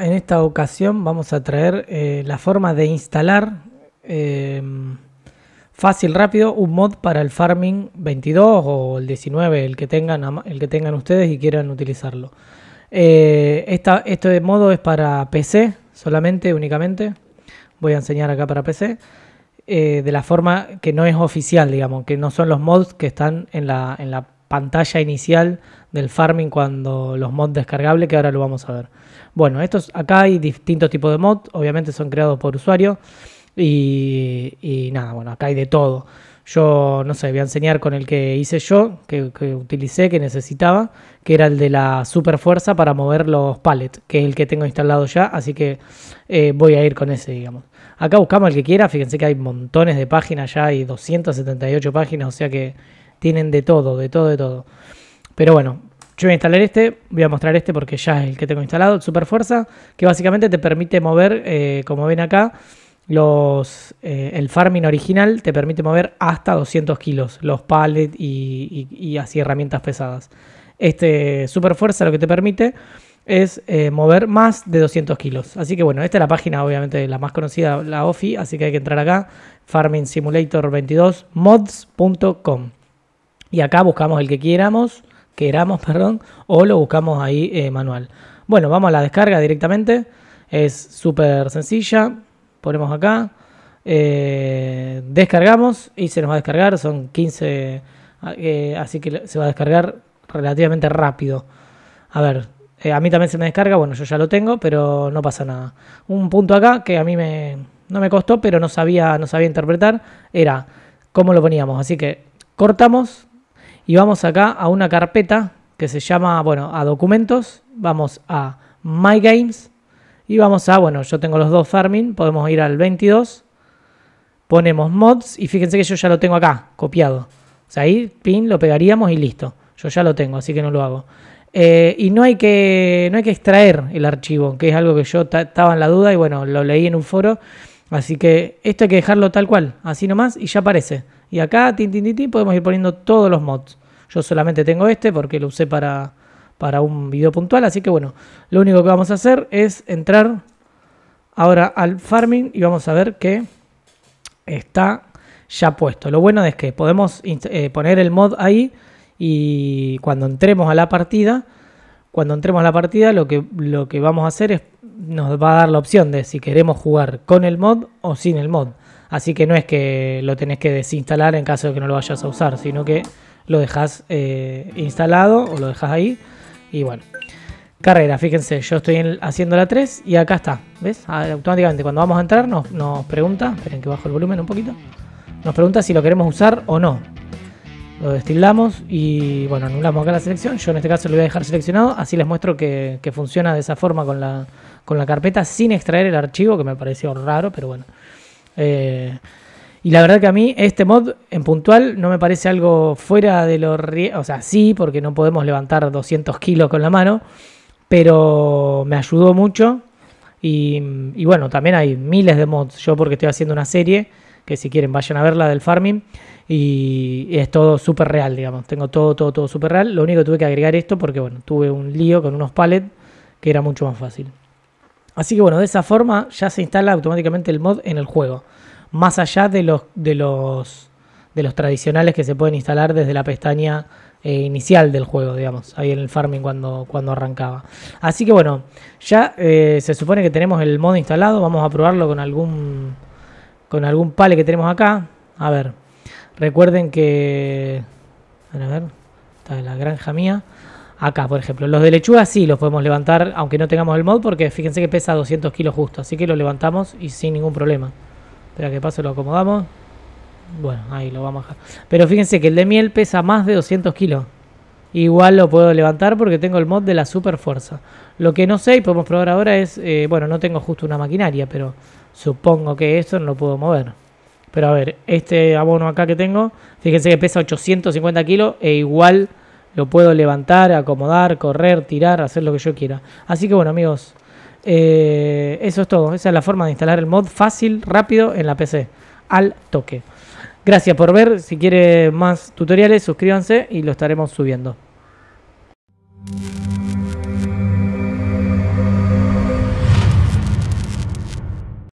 en esta ocasión vamos a traer eh, la forma de instalar em, fácil, rápido, un mod para el Farming 22 o el 19, el que tengan, el que tengan ustedes y quieran utilizarlo. Eh, este modo es para PC solamente, únicamente. Voy a enseñar acá para PC. Eh, de la forma que no es oficial, digamos, que no son los mods que están en la, en la pantalla inicial del farming cuando los mods descargables, que ahora lo vamos a ver. Bueno, estos acá hay distintos tipos de mods, obviamente son creados por usuario y, nada, bueno, acá hay de todo. Yo, no sé, voy a enseñar con el que hice yo, que, utilicé, que necesitaba, que era el de la super fuerza para mover los pallets, que es el que tengo instalado ya, así que eh, voy a ir con ese, digamos. Acá buscamos el que quiera, fíjense que hay montones de páginas ya, hay 278 páginas, o sea que tienen de todo, de todo, de todo. Pero bueno, yo voy a instalar este, voy a mostrar este porque ya es el que tengo instalado, Superfuerza, Super Fuerza, que básicamente te permite mover, eh, como ven acá, los, eh, el farming original te permite mover hasta 200 kilos, los pallets y, así herramientas pesadas. Este Super Fuerza lo que te permite es eh, mover más de 200 kilos. Así que bueno, esta es la página obviamente la más conocida, la OFI, así que hay que entrar acá, farming simulator 22 modscom y acá buscamos el que queramos queramos, perdón, o lo buscamos ahí eh, manual. Bueno, vamos a la descarga directamente. Es súper sencilla. Ponemos acá. Eh, descargamos y se nos va a descargar. Son 15. Ah, eh, así que se va a descargar relativamente rápido. A ver, a mí también se me descarga. Bueno, yo ya lo tengo, pero no pasa nada. Un punto acá que a mí me, no me costó, pero no sabía, no sabía interpretar, era cómo lo poníamos. Así que cortamos, y vamos acá a una carpeta que se llama, bueno, a documentos, vamos a My Games y vamos a, bueno, yo tengo los dos farming, podemos ir al 22, ponemos mods y fíjense que yo ya lo tengo acá, copiado. O sea, ahí pin lo pegaríamos y listo. Yo ya lo tengo, así que no lo hago. Eh, y no hay, que, no hay que extraer el archivo, que es algo que yo estaba en la duda y bueno, lo leí en un foro. Así que esto hay que dejarlo tal cual, así nomás y ya aparece. Y acá, tin, tin, podemos ir poniendo todos los mods. Yo solamente tengo este porque lo usé para, para un video puntual. Así que bueno, lo único que vamos a hacer es entrar ahora al farming y vamos a ver que está ya puesto. Lo bueno es que podemos eh, poner el mod ahí y cuando entremos a la partida, cuando entremos a la partida lo que, lo que vamos a hacer es nos va a dar la opción de si queremos jugar con el mod o sin el mod. Así que no es que lo tenés que desinstalar en caso de que no lo vayas a usar, sino que lo dejas eh, instalado o lo dejas ahí. Y bueno, carrera, fíjense, yo estoy haciendo la 3 y acá está. ¿Ves? automáticamente cuando vamos a entrar nos, pregunta, esperen que bajo el volumen un poquito, nos pregunta si lo queremos usar o no. Lo destilamos y bueno, anulamos acá la selección. Yo en este caso lo voy a dejar seleccionado, así les muestro que, funciona de esa forma con la, con la carpeta sin extraer el archivo, que me pareció raro, pero bueno. Eh, y la verdad que a mí este mod en puntual no me parece algo fuera de lo... O sea, sí, porque no podemos levantar 200 kilos con la mano, pero me ayudó mucho. Y, bueno, también hay miles de mods. Yo porque estoy haciendo una serie, que si quieren vayan a verla del farming, y es todo súper real, digamos. Tengo todo, todo, todo súper real. Lo único que tuve que agregar esto porque, bueno, tuve un lío con unos palets que era mucho más fácil. Así que bueno, de esa forma ya se instala automáticamente el mod en el juego. Más allá de los, de los, de los tradicionales que se pueden instalar desde la pestaña eh, inicial del juego, digamos, ahí en el farming cuando, cuando arrancaba. Así que bueno, ya eh, se supone que tenemos el mod instalado. Vamos a probarlo con algún, con algún pale que tenemos acá. A ver, recuerden que... A ver, está en la granja mía acá, por ejemplo. Los de lechuga sí los podemos levantar, aunque no tengamos el mod, porque fíjense que pesa 200 kilos justo. Así que lo levantamos y sin ningún problema. Espera que pase, lo acomodamos. Bueno, ahí lo vamos a Pero fíjense que el de miel pesa más de 200 kilos. Igual lo puedo levantar porque tengo el mod de la super fuerza. Lo que no sé y podemos probar ahora es... Eh, bueno, no tengo justo una maquinaria, pero supongo que esto no lo puedo mover. Pero a ver, este abono acá que tengo, fíjense que pesa 850 kilos e igual lo puedo levantar, acomodar, correr, tirar, hacer lo que yo quiera. Así que bueno amigos, eh, eso es todo. Esa es la forma de instalar el mod fácil, rápido en la PC. Al toque. Gracias por ver. Si quiere más tutoriales, suscríbanse y lo estaremos subiendo.